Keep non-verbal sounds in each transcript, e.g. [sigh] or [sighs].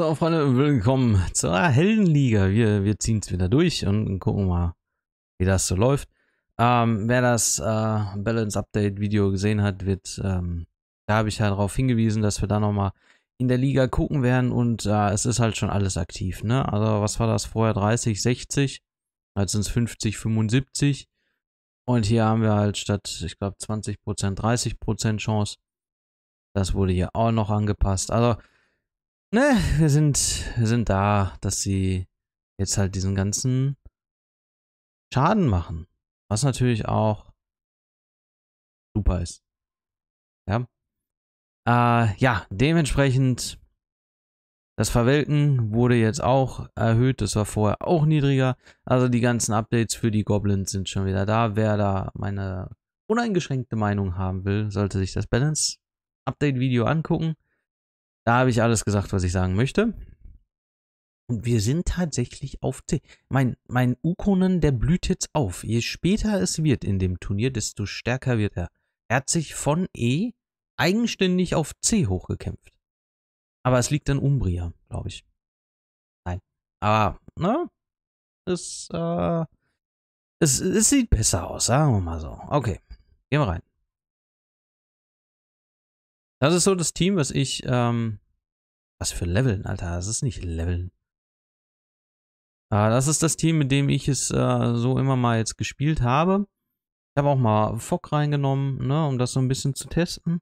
so, oh, Freunde, willkommen zur Heldenliga. Wir, wir ziehen es wieder durch und gucken mal, wie das so läuft. Ähm, wer das äh, Balance Update Video gesehen hat, wird, ähm, da habe ich ja darauf hingewiesen, dass wir da nochmal in der Liga gucken werden und äh, es ist halt schon alles aktiv. Ne? Also, was war das vorher? 30, 60, jetzt sind es 50, 75. Und hier haben wir halt statt, ich glaube, 20%, 30% Chance. Das wurde hier auch noch angepasst. Also, ne, wir sind, wir sind da, dass sie jetzt halt diesen ganzen Schaden machen. Was natürlich auch super ist. Ja. Äh, ja, dementsprechend das Verwelken wurde jetzt auch erhöht, das war vorher auch niedriger. Also die ganzen Updates für die Goblins sind schon wieder da. Wer da meine uneingeschränkte Meinung haben will, sollte sich das Balance Update Video angucken. Da habe ich alles gesagt, was ich sagen möchte. Und wir sind tatsächlich auf C. Mein, mein Ukonen, der blüht jetzt auf. Je später es wird in dem Turnier, desto stärker wird er. Er hat sich von E eigenständig auf C hochgekämpft. Aber es liegt an Umbria, glaube ich. Nein. Aber, ne? Es, äh, es, es sieht besser aus, sagen wir mal so. Okay, gehen wir rein. Das ist so das Team, was ich, ähm, was für Leveln, Alter, das ist nicht Leveln. Äh, das ist das Team, mit dem ich es äh, so immer mal jetzt gespielt habe. Ich habe auch mal Fock reingenommen, ne, um das so ein bisschen zu testen.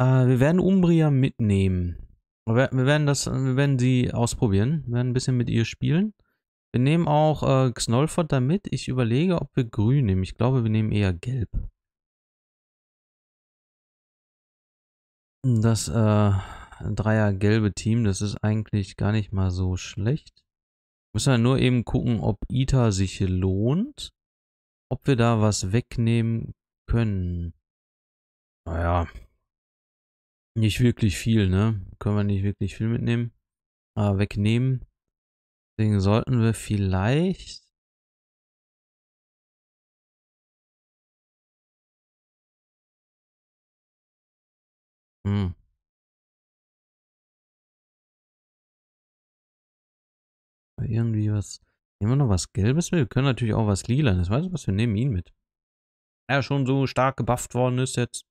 Äh, wir werden Umbria mitnehmen. Wir, wir werden das, wir werden sie ausprobieren. Wir werden ein bisschen mit ihr spielen. Wir nehmen auch äh, Xnolfot da mit. Ich überlege, ob wir grün nehmen. Ich glaube, wir nehmen eher gelb. Das äh, Dreier-gelbe Team, das ist eigentlich gar nicht mal so schlecht. Müssen wir nur eben gucken, ob ITA sich lohnt. Ob wir da was wegnehmen können. Naja. Nicht wirklich viel, ne? Können wir nicht wirklich viel mitnehmen. Äh, wegnehmen. Deswegen sollten wir vielleicht Hm. Irgendwie was. Nehmen wir noch was Gelbes mit? Wir können natürlich auch was Lilanes. Weißt du was? Wir nehmen ihn mit. Er schon so stark gebufft worden ist jetzt.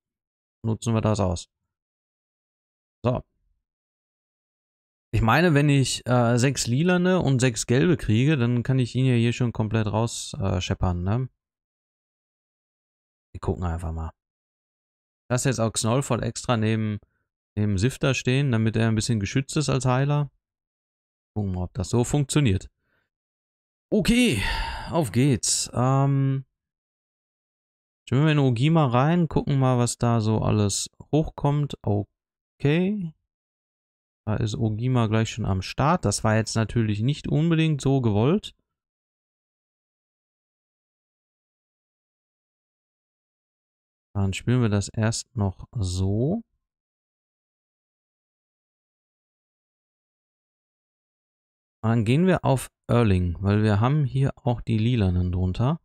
Nutzen wir das aus. So. Ich meine, wenn ich äh, sechs lilane und sechs gelbe kriege, dann kann ich ihn ja hier schon komplett raus äh, scheppern, ne? Wir gucken einfach mal. Lass jetzt auch voll extra neben, neben Sifter stehen, damit er ein bisschen geschützt ist als Heiler. Gucken wir, ob das so funktioniert. Okay, auf geht's. Ähm, schauen wir in Ogima rein, gucken mal, was da so alles hochkommt. Okay. Da ist Ogima gleich schon am Start. Das war jetzt natürlich nicht unbedingt so gewollt. Dann spielen wir das erst noch so. Dann gehen wir auf Erling, weil wir haben hier auch die lilanen drunter.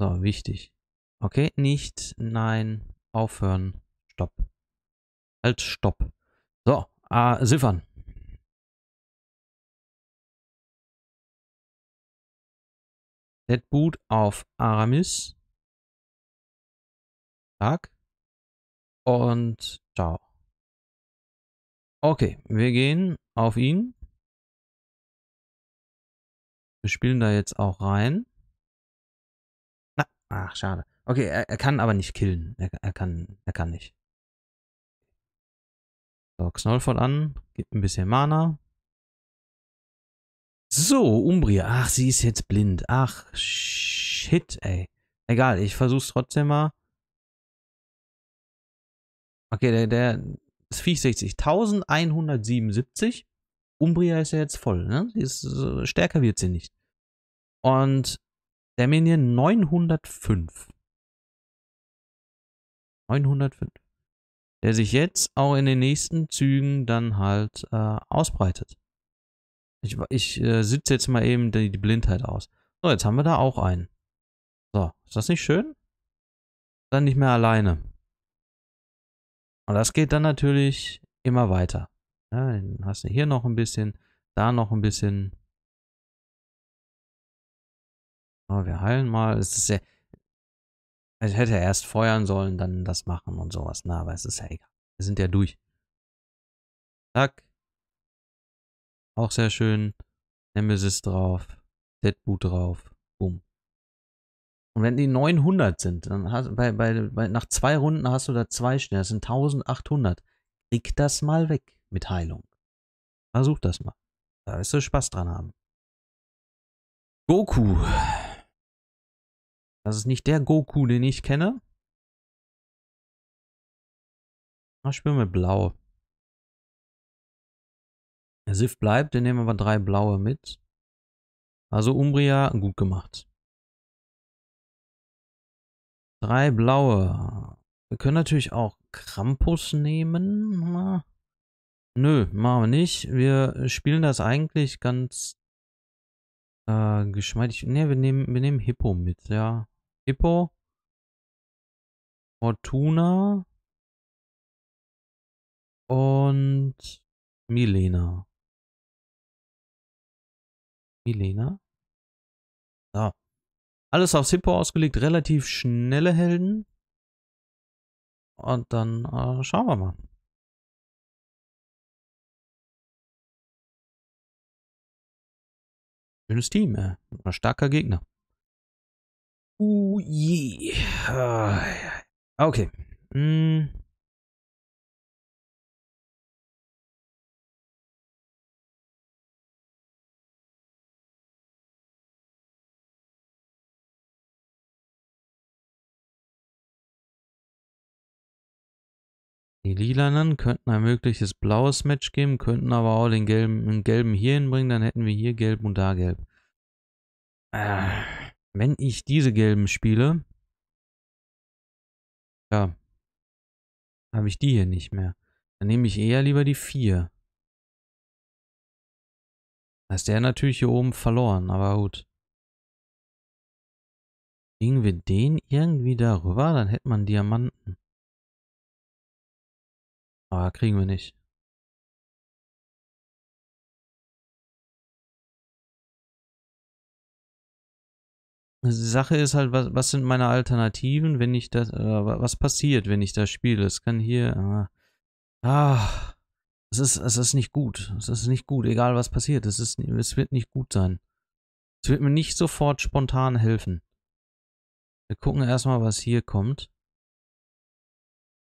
So, wichtig. Okay, nicht, nein, aufhören, stopp. Halt, stopp. So, äh, Ziffern. Deadboot auf Aramis. Tag und ciao. Okay, wir gehen auf ihn. Wir spielen da jetzt auch rein. Na, ach, schade. Okay, er, er kann aber nicht killen. Er, er, kann, er kann nicht. So, Knollfort an. Gibt ein bisschen Mana. So, Umbria. Ach, sie ist jetzt blind. Ach, shit, ey. Egal, ich versuch's trotzdem mal. Okay, der, der, das Viech 60. 1177. Umbria ist ja jetzt voll, ne? Ist, äh, stärker wird sie nicht. Und der Minion 905. 905. Der sich jetzt auch in den nächsten Zügen dann halt äh, ausbreitet. Ich, ich äh, sitze jetzt mal eben die, die Blindheit aus. So, jetzt haben wir da auch einen. So, ist das nicht schön? Dann nicht mehr alleine. Und das geht dann natürlich immer weiter. Ja, dann hast du hier noch ein bisschen, da noch ein bisschen. Aber oh, wir heilen mal. Es ist ja. Ich hätte erst feuern sollen, dann das machen und sowas. Na, ne? aber es ist ja egal. Wir sind ja durch. Zack. Auch sehr schön. Nemesis drauf. Deadboot drauf. Boom. Und wenn die 900 sind, dann hast, bei, bei, bei, nach zwei Runden hast du da zwei Sterne, das sind 1800. Krieg das mal weg mit Heilung. Versuch das mal. Da wirst du Spaß dran haben. Goku. Das ist nicht der Goku, den ich kenne. Ah, ich spiele mit Blau. Der Sif bleibt, den nehmen wir aber drei blaue mit. Also Umbria, gut gemacht. Drei blaue. Wir können natürlich auch Krampus nehmen. Nö, machen wir nicht. Wir spielen das eigentlich ganz äh, geschmeidig. Ne, wir nehmen, wir nehmen Hippo mit, ja. Hippo. Fortuna. Und Milena. Milena? So. Alles auf Hippo ausgelegt, relativ schnelle Helden. Und dann äh, schauen wir mal. Schönes Team, ey. Äh, ein starker Gegner. Uh, yeah. Ah, okay. Mm. Die lilanen könnten ein mögliches blaues Match geben, könnten aber auch den gelben, den gelben hier hinbringen, dann hätten wir hier gelb und da gelb. Äh, wenn ich diese gelben spiele, ja, habe ich die hier nicht mehr. Dann nehme ich eher lieber die 4. Da ist der natürlich hier oben verloren, aber gut. Kriegen wir den irgendwie darüber, dann hätte man Diamanten. Ah, kriegen wir nicht. Also die Sache ist halt, was, was sind meine Alternativen, wenn ich das, äh, was passiert, wenn ich das spiele? Es kann hier, äh, ah, es ist, es ist nicht gut. Es ist nicht gut, egal was passiert. Es ist, es wird nicht gut sein. Es wird mir nicht sofort spontan helfen. Wir gucken erstmal, was hier kommt.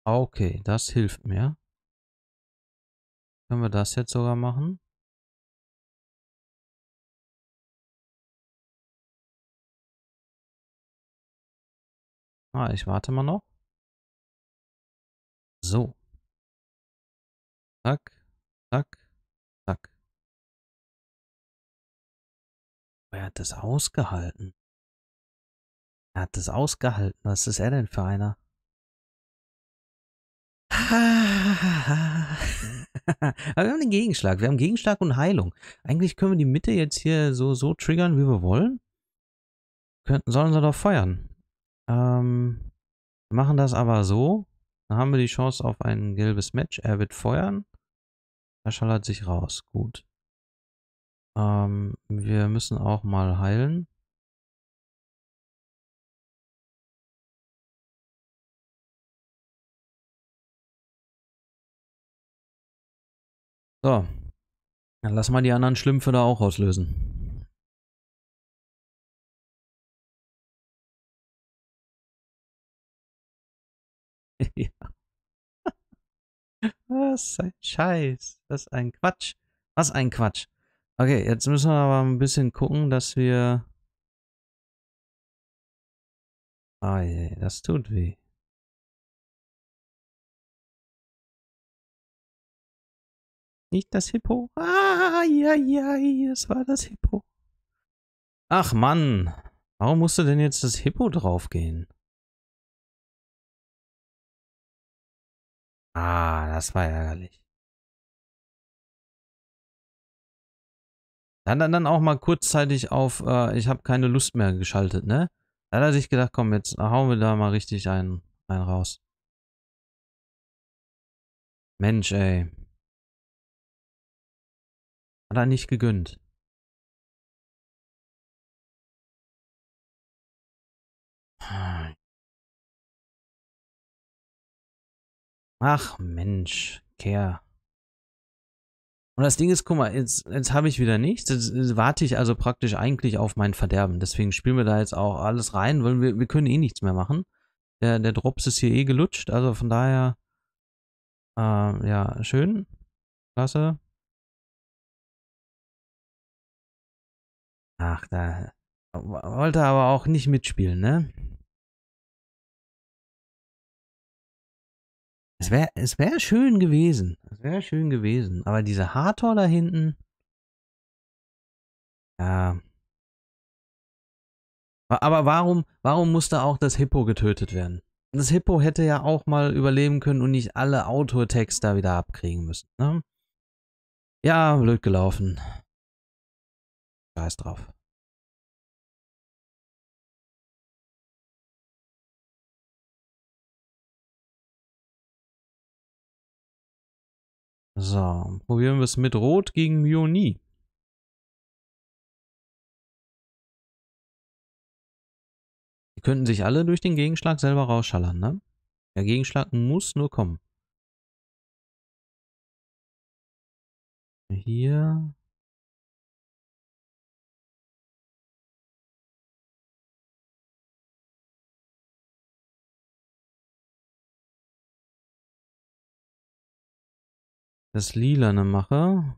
Okay, das hilft mir. Können wir das jetzt sogar machen? Ah, ich warte mal noch. So. Zack, zack, zack. Wer hat das ausgehalten? Er hat das ausgehalten. Was ist er denn für einer? Aber wir haben den Gegenschlag. Wir haben Gegenschlag und Heilung. Eigentlich können wir die Mitte jetzt hier so, so triggern, wie wir wollen. Könnten, sollen sie doch feuern. Ähm, machen das aber so. Dann haben wir die Chance auf ein gelbes Match. Er wird feuern. Er schallert sich raus. Gut. Ähm, wir müssen auch mal heilen. So. Dann lass mal die anderen Schlümpfe da auch auslösen. [laughs] ja. [laughs] Was ein Scheiß. Was ein Quatsch. Was ein Quatsch. Okay, jetzt müssen wir aber ein bisschen gucken, dass wir... Ah, das tut weh. Nicht das Hippo. Ah, ja, ja, das war das Hippo. Ach Mann, warum musste denn jetzt das Hippo draufgehen? Ah, das war ärgerlich. Dann, dann, dann auch mal kurzzeitig auf, äh, ich habe keine Lust mehr geschaltet, ne? Da hat er sich gedacht, komm, jetzt hauen wir da mal richtig einen, einen raus. Mensch, ey. Hat er nicht gegönnt. Ach Mensch, Kerl. Und das Ding ist, guck mal, jetzt, jetzt habe ich wieder nichts. Jetzt, jetzt, warte ich also praktisch eigentlich auf mein Verderben. Deswegen spielen wir da jetzt auch alles rein, weil wir, wir können eh nichts mehr machen. Der, der Drops ist hier eh gelutscht, also von daher, äh, ja, schön. Klasse. Ach, da wollte aber auch nicht mitspielen, ne? Es wäre es wär schön gewesen. Es wäre schön gewesen. Aber diese Hator da hinten. Ja. Aber warum, warum musste auch das Hippo getötet werden? Das Hippo hätte ja auch mal überleben können und nicht alle Autotext da wieder abkriegen müssen, ne? Ja, blöd gelaufen. Scheiß drauf So, probieren wir es mit Rot gegen Mioni. Die könnten sich alle durch den Gegenschlag selber rausschallern, ne? Der Gegenschlag muss nur kommen. Hier. das Lilane mache,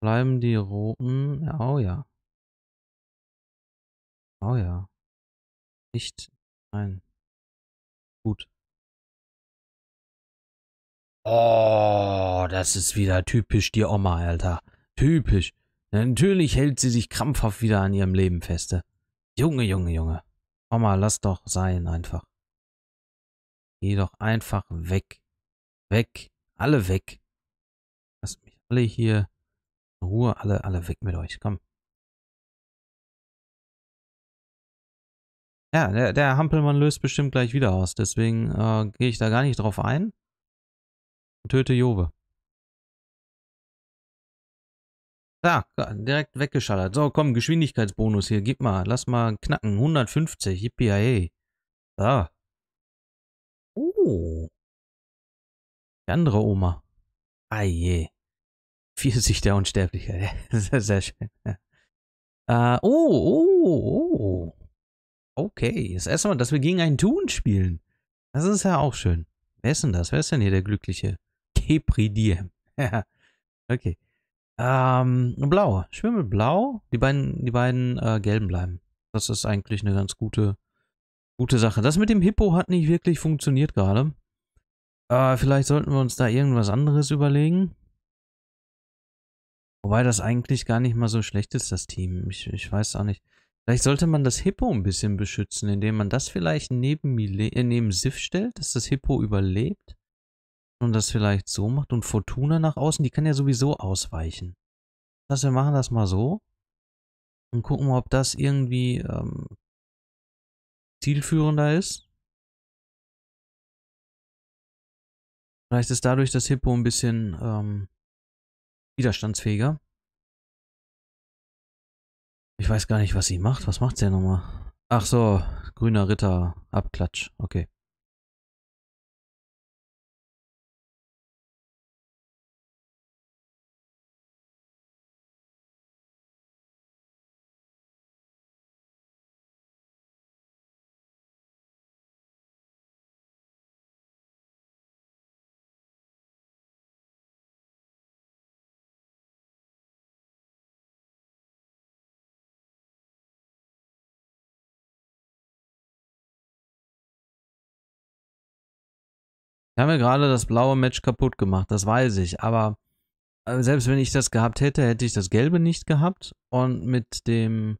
bleiben die roten. Oh ja. Oh ja. Nicht. Nein. Gut. Oh, das ist wieder typisch die Oma, Alter. Typisch. Natürlich hält sie sich krampfhaft wieder an ihrem Leben feste. Junge, Junge, Junge. Oma, lass doch sein einfach. Geh doch einfach weg. Weg. Alle weg. Lasst mich alle hier in Ruhe. Alle, alle weg mit euch. Komm. Ja, der, der Hampelmann löst bestimmt gleich wieder aus. Deswegen äh, gehe ich da gar nicht drauf ein. Und töte Jove. Da, direkt weggeschallert. So, komm, Geschwindigkeitsbonus hier. Gib mal. Lass mal knacken. 150. Yippie. Da. Oh. Die andere Oma. Ah je. Pfirsich der Unsterbliche. [laughs] sehr, sehr schön. Uh, oh, oh, oh. Okay, das erste Mal, dass wir gegen einen Thun spielen. Das ist ja auch schön. Wer ist denn das? Wer ist denn hier der glückliche? Kepridir. [laughs] Ja, okay. Ähm, blau. Schwimmelblau. Die beiden, die beiden äh, gelben bleiben. Das ist eigentlich eine ganz gute, gute Sache. Das mit dem Hippo hat nicht wirklich funktioniert gerade. Äh, vielleicht sollten wir uns da irgendwas anderes überlegen. Wobei das eigentlich gar nicht mal so schlecht ist, das Team. Ich, ich weiß auch nicht. Vielleicht sollte man das Hippo ein bisschen beschützen, indem man das vielleicht neben, Mile äh, neben Sif stellt, dass das Hippo überlebt. Und das vielleicht so macht. Und Fortuna nach außen, die kann ja sowieso ausweichen. Das wir machen das mal so. Und gucken, ob das irgendwie ähm, zielführender ist. Vielleicht ist dadurch das Hippo ein bisschen ähm, widerstandsfähiger. Ich weiß gar nicht, was sie macht. Was macht sie denn nochmal? Ach so, grüner Ritter, Abklatsch. Okay. Ich habe mir gerade das blaue Match kaputt gemacht, das weiß ich, aber äh, selbst wenn ich das gehabt hätte, hätte ich das gelbe nicht gehabt und mit dem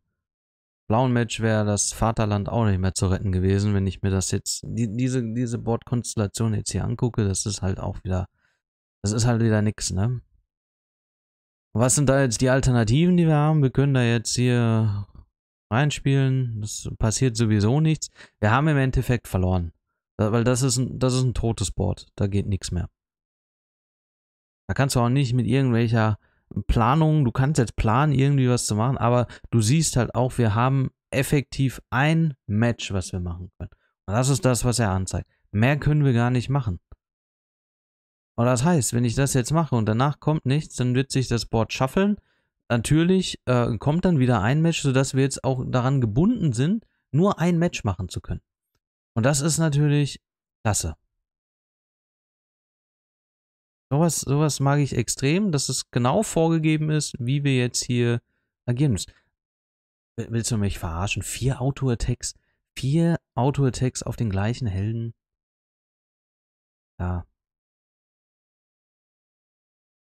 blauen Match wäre das Vaterland auch nicht mehr zu retten gewesen, wenn ich mir das jetzt, die, diese, diese Bordkonstellation jetzt hier angucke, das ist halt auch wieder, das ist halt wieder nix, ne? Was sind da jetzt die Alternativen, die wir haben? Wir können da jetzt hier reinspielen, das passiert sowieso nichts. Wir haben im Endeffekt verloren. Weil das ist ein, das ist ein totes Board. Da geht nichts mehr. Da kannst du auch nicht mit irgendwelcher Planung, du kannst jetzt planen, irgendwie was zu machen, aber du siehst halt auch, wir haben effektiv ein Match, was wir machen können. Und das ist das, was er anzeigt. Mehr können wir gar nicht machen. Und das heißt, wenn ich das jetzt mache und danach kommt nichts, dann wird sich das Board shuffeln. Natürlich äh, kommt dann wieder ein Match, sodass wir jetzt auch daran gebunden sind, nur ein Match machen zu können. Und das ist natürlich klasse. Sowas, sowas mag ich extrem, dass es genau vorgegeben ist, wie wir jetzt hier agieren müssen. Willst du mich verarschen? Vier Auto-Attacks? Vier Auto-Attacks auf den gleichen Helden? Ja.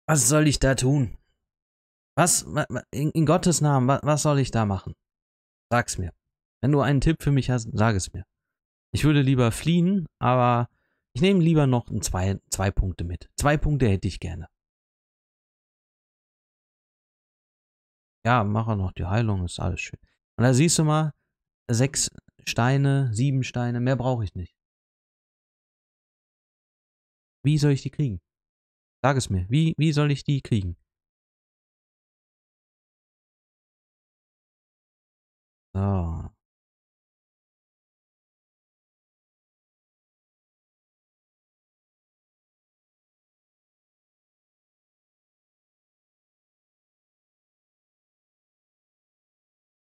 Was soll ich da tun? Was, in, in Gottes Namen, was, was soll ich da machen? Sag's mir. Wenn du einen Tipp für mich hast, sag es mir. Ich würde lieber fliehen, aber ich nehme lieber noch zwei, zwei Punkte mit. Zwei Punkte hätte ich gerne. Ja, mache noch die Heilung, ist alles schön. Und da siehst du mal, sechs Steine, sieben Steine, mehr brauche ich nicht. Wie soll ich die kriegen? Sag es mir, wie, wie soll ich die kriegen? So,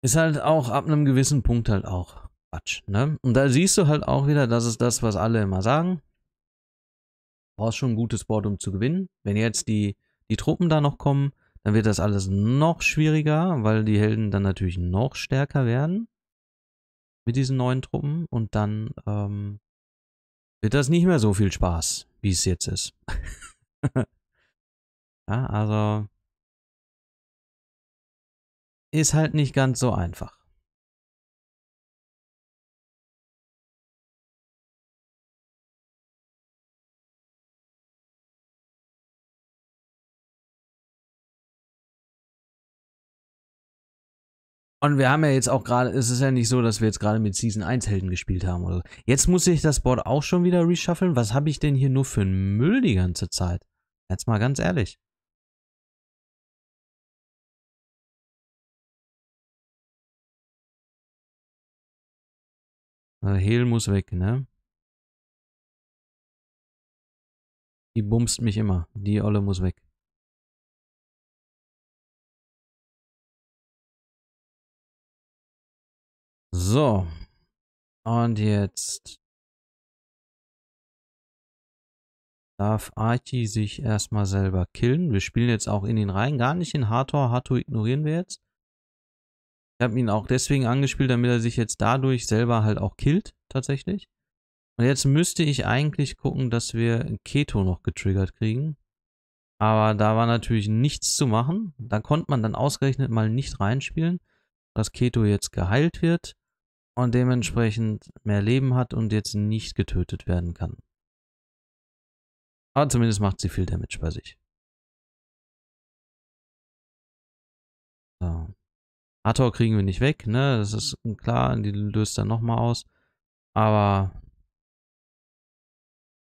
Ist halt auch ab einem gewissen Punkt halt auch Quatsch, ne? Und da siehst du halt auch wieder, das ist das, was alle immer sagen. Du brauchst schon ein gutes Board, um zu gewinnen. Wenn jetzt die, die Truppen da noch kommen, dann wird das alles noch schwieriger, weil die Helden dann natürlich noch stärker werden mit diesen neuen Truppen und dann ähm, wird das nicht mehr so viel Spaß, wie es jetzt ist. [laughs] ja, also ist halt nicht ganz so einfach. Und wir haben ja jetzt auch gerade, es ist ja nicht so, dass wir jetzt gerade mit Season 1 Helden gespielt haben oder so. Jetzt muss ich das Board auch schon wieder reshufflen. Was habe ich denn hier nur für einen Müll die ganze Zeit? Jetzt mal ganz ehrlich. Äh, Hehl muss weg, ne? Die bumst mich immer. Die Olle muss weg. So. Und jetzt darf Archie sich erstmal selber killen. Wir spielen jetzt auch in den Reihen, gar nicht in Hathor. Hathor ignorieren wir jetzt. Ich habe ihn auch deswegen angespielt, damit er sich jetzt dadurch selber halt auch killt, tatsächlich. Und jetzt müsste ich eigentlich gucken, dass wir Keto noch getriggert kriegen. Aber da war natürlich nichts zu machen. Da konnte man dann ausgerechnet mal nicht reinspielen, dass Keto jetzt geheilt wird und dementsprechend mehr Leben hat und jetzt nicht getötet werden kann. Aber zumindest macht sie viel Damage bei sich. So. Hathor kriegen wir nicht weg, ne? Das ist klar, die löst er nochmal aus. Aber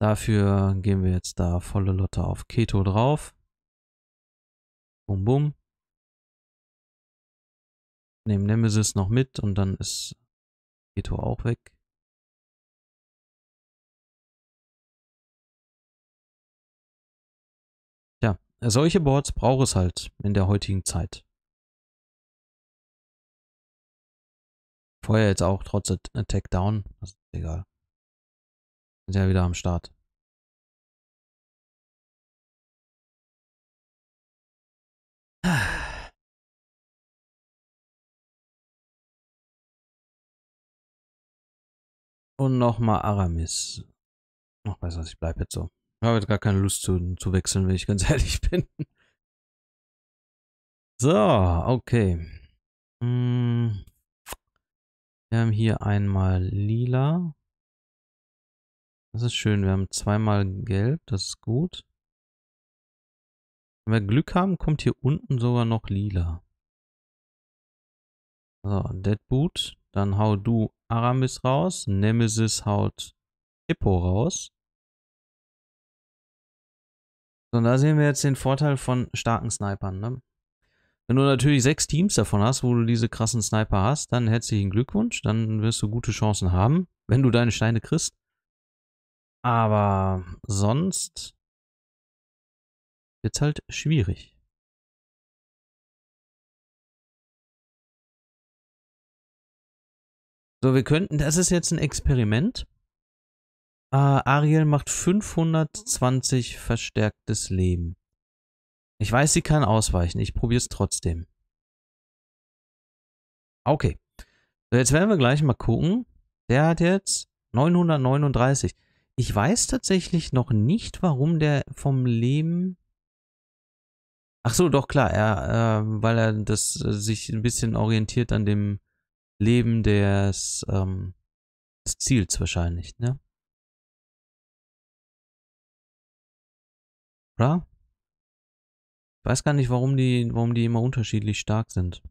dafür gehen wir jetzt da volle Lotte auf Keto drauf. Bum, bum. Nehmen Nemesis noch mit und dann ist Keto auch weg. Tja, solche Boards braucht es halt in der heutigen Zeit. Vorher jetzt auch, trotz Attack Down. Das ist egal. Sind ja wieder am Start. [sighs] Und nochmal Aramis. Noch besser, ich bleibe jetzt so. Ich habe jetzt gar keine Lust zu, zu wechseln, wenn ich ganz [laughs] ehrlich bin. So, okay. Hm. Wir haben hier einmal lila. Das ist schön. Wir haben zweimal gelb. Das ist gut. Wenn wir Glück haben, kommt hier unten sogar noch lila. So, Dead Boot. Dann hau du Aramis raus. Nemesis haut Hippo raus. So, und da sehen wir jetzt den Vorteil von starken Snipern. Ne? Wenn du natürlich sechs Teams davon hast, wo du diese krassen Sniper hast, dann herzlichen Glückwunsch, dann wirst du gute Chancen haben, wenn du deine Steine kriegst. Aber sonst wird's halt schwierig. So, wir könnten, das ist jetzt ein Experiment. Uh, Ariel macht 520 verstärktes Leben. Ich weiß, sie kann ausweichen. Ich probiere es trotzdem. Okay. So, jetzt werden wir gleich mal gucken. Der hat jetzt 939. Ich weiß tatsächlich noch nicht, warum der vom Leben... Ach so, doch klar, er, äh, weil er das äh, sich ein bisschen orientiert an dem Leben des, ähm, des Ziels wahrscheinlich, ne? Oder? Weiß gar nicht, warum die, warum die immer unterschiedlich stark sind.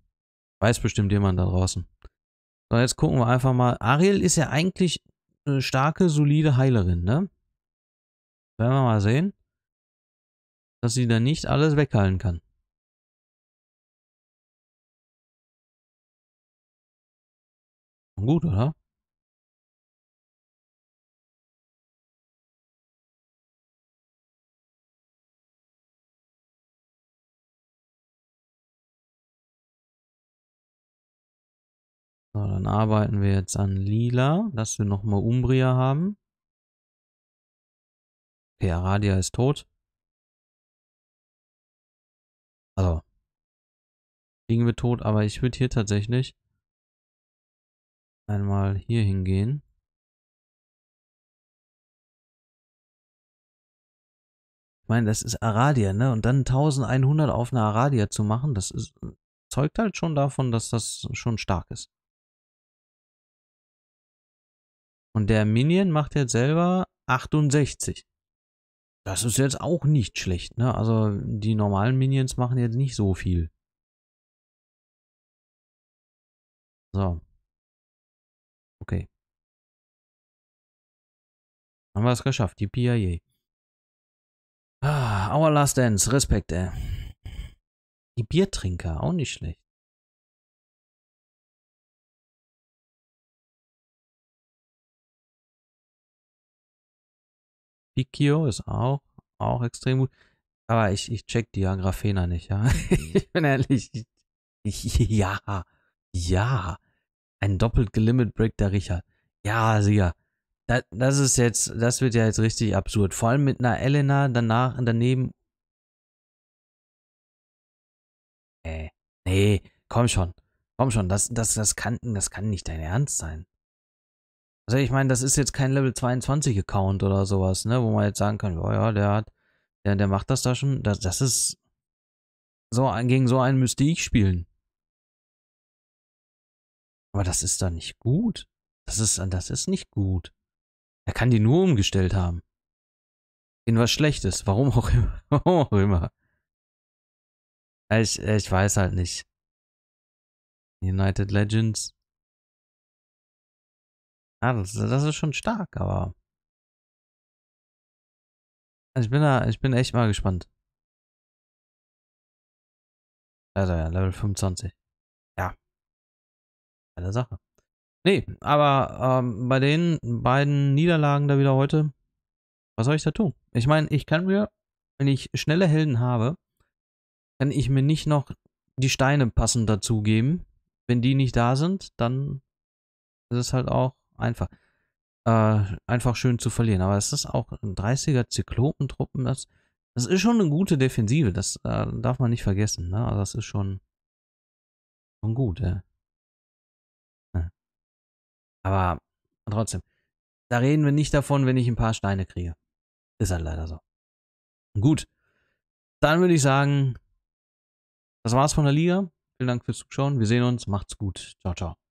Weiß bestimmt jemand da draußen. So, jetzt gucken wir einfach mal. Ariel ist ja eigentlich eine starke, solide Heilerin, ne? Werden wir mal sehen, dass sie da nicht alles wegheilen kann. Gut, oder? So, dann arbeiten wir jetzt an Lila, dass wir nochmal Umbria haben. Okay, Aradia ist tot. Also, liegen wir tot, aber ich würde hier tatsächlich einmal hier hingehen. Ich meine, das ist Aradia, ne? Und dann 1100 auf eine Aradia zu machen, das ist, zeugt halt schon davon, dass das schon stark ist. Und der Minion macht jetzt selber 68. Das ist jetzt auch nicht schlecht, ne? Also die normalen Minions machen jetzt nicht so viel. So. Okay. Haben wir es geschafft, die PIA. Ah, our last dance, Respekt, ey. Die Biertrinker, auch nicht schlecht. Pikio ist auch, auch extrem gut. Aber ich, ich check Diagraphena nicht, ja. [laughs] Mhm. ich bin ehrlich. Ich, ja, ja. Ein doppelt gelimit Break der Richard. Ja, sicher. Das, das ist jetzt, das wird ja jetzt richtig absurd. Vor allem mit einer Elena danach und daneben. Äh, nee, komm schon. Komm schon, das, das, das kann, das kann nicht dein Ernst sein. Also ich meine, das ist jetzt kein Level 22 Account oder sowas, ne, wo man jetzt sagen kann, oh ja, der hat, der, der macht das da schon. Das, das ist so, gegen so einen müsste ich spielen. Aber das ist dann nicht gut. Das ist, das ist nicht gut. Er kann die nur umgestellt haben. In was Schlechtes, warum auch immer. [laughs] Warum auch immer. Ich, ich weiß halt nicht. United Legends. Ah, das, das ist schon stark, aber. Also, ich bin da, ich bin echt mal gespannt. Also ja, Level 25. Ja. Eine Sache. Nee, aber ähm, bei den beiden Niederlagen da wieder heute, was soll ich da tun? Ich meine, ich kann mir, wenn ich schnelle Helden habe, kann ich mir nicht noch die Steine passend dazugeben. Wenn die nicht da sind, dann ist es halt auch einfach, äh, einfach schön zu verlieren. Aber es ist auch ein 30er Zyklopentruppen, das, das ist schon eine gute Defensive, das äh, darf man nicht vergessen. Ne? Also das ist schon, schon gut. Ja. Aber trotzdem, da reden wir nicht davon, wenn ich ein paar Steine kriege. Ist halt leider so. Gut, dann würde ich sagen, das war's von der Liga. Vielen Dank fürs Zuschauen. Wir sehen uns. Macht's gut. Ciao, ciao.